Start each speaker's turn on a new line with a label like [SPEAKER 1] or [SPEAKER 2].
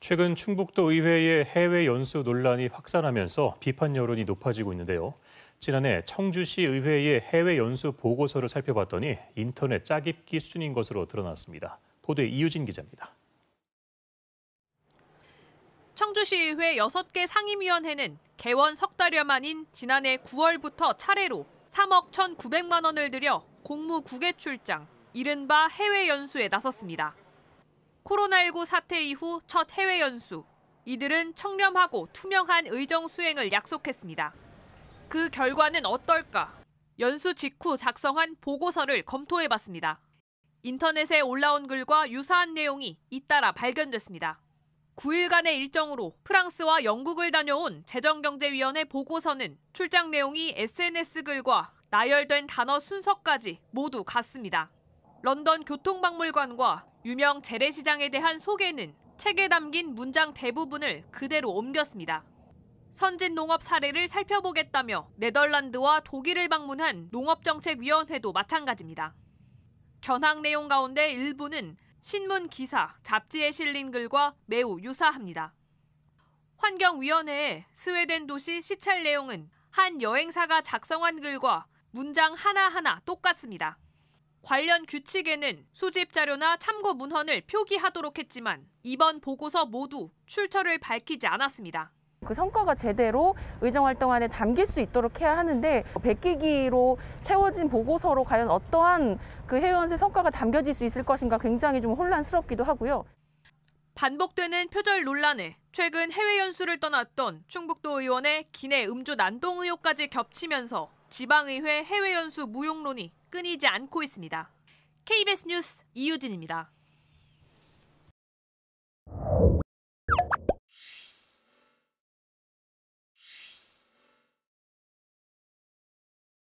[SPEAKER 1] 최근 충북도 의회의 해외 연수 논란이 확산하면서 비판 여론이 높아지고 있는데요. 지난해 청주시 의회의 해외 연수 보고서를 살펴봤더니 인터넷 짜깁기 수준인 것으로 드러났습니다. 보도에 이유진 기자입니다.
[SPEAKER 2] 청주시의회 6개 상임위원회는 개원 석 달여 만인 지난해 9월부터 차례로 3억 1,900만 원을 들여 공무 국외 출장, 이른바 해외 연수에 나섰습니다. 코로나19 사태 이후 첫 해외 연수. 이들은 청렴하고 투명한 의정 수행을 약속했습니다. 그 결과는 어떨까? 연수 직후 작성한 보고서를 검토해 봤습니다. 인터넷에 올라온 글과 유사한 내용이 잇따라 발견됐습니다. 9일간의 일정으로 프랑스와 영국을 다녀온 재정경제위원회 보고서는 출장 내용이 SNS 글과 나열된 단어 순서까지 모두 같습니다. 런던 교통박물관과 유명 재래시장에 대한 소개는 책에 담긴 문장 대부분을 그대로 옮겼습니다. 선진 농업 사례를 살펴보겠다며 네덜란드와 독일을 방문한 농업정책위원회도 마찬가지입니다. 견학 내용 가운데 일부는 신문 기사, 잡지에 실린 글과 매우 유사합니다. 환경위원회의 스웨덴 도시 시찰 내용은 한 여행사가 작성한 글과 문장 하나하나 똑같습니다. 관련 규칙에는 수집 자료나 참고 문헌을 표기하도록 했지만 이번 보고서 모두 출처를 밝히지 않았습니다.
[SPEAKER 3] 그 성과가 제대로 의정 활동 안에 담길 수 있도록 해야 하는데 베끼기로 채워진 보고서로 과연 어떠한 그해원세 성과가 담겨질 수 있을 것인가 굉장히 좀 혼란스럽기도 하고요.
[SPEAKER 2] 반복되는 표절 논란에 최근 해외 연수를 떠났던 충북도 의원의 기내 음주 난동 의혹까지 겹치면서 지방의회 해외연수 무용론이 끊이지 않고 있습니다. KBS 뉴스 이유진입니다.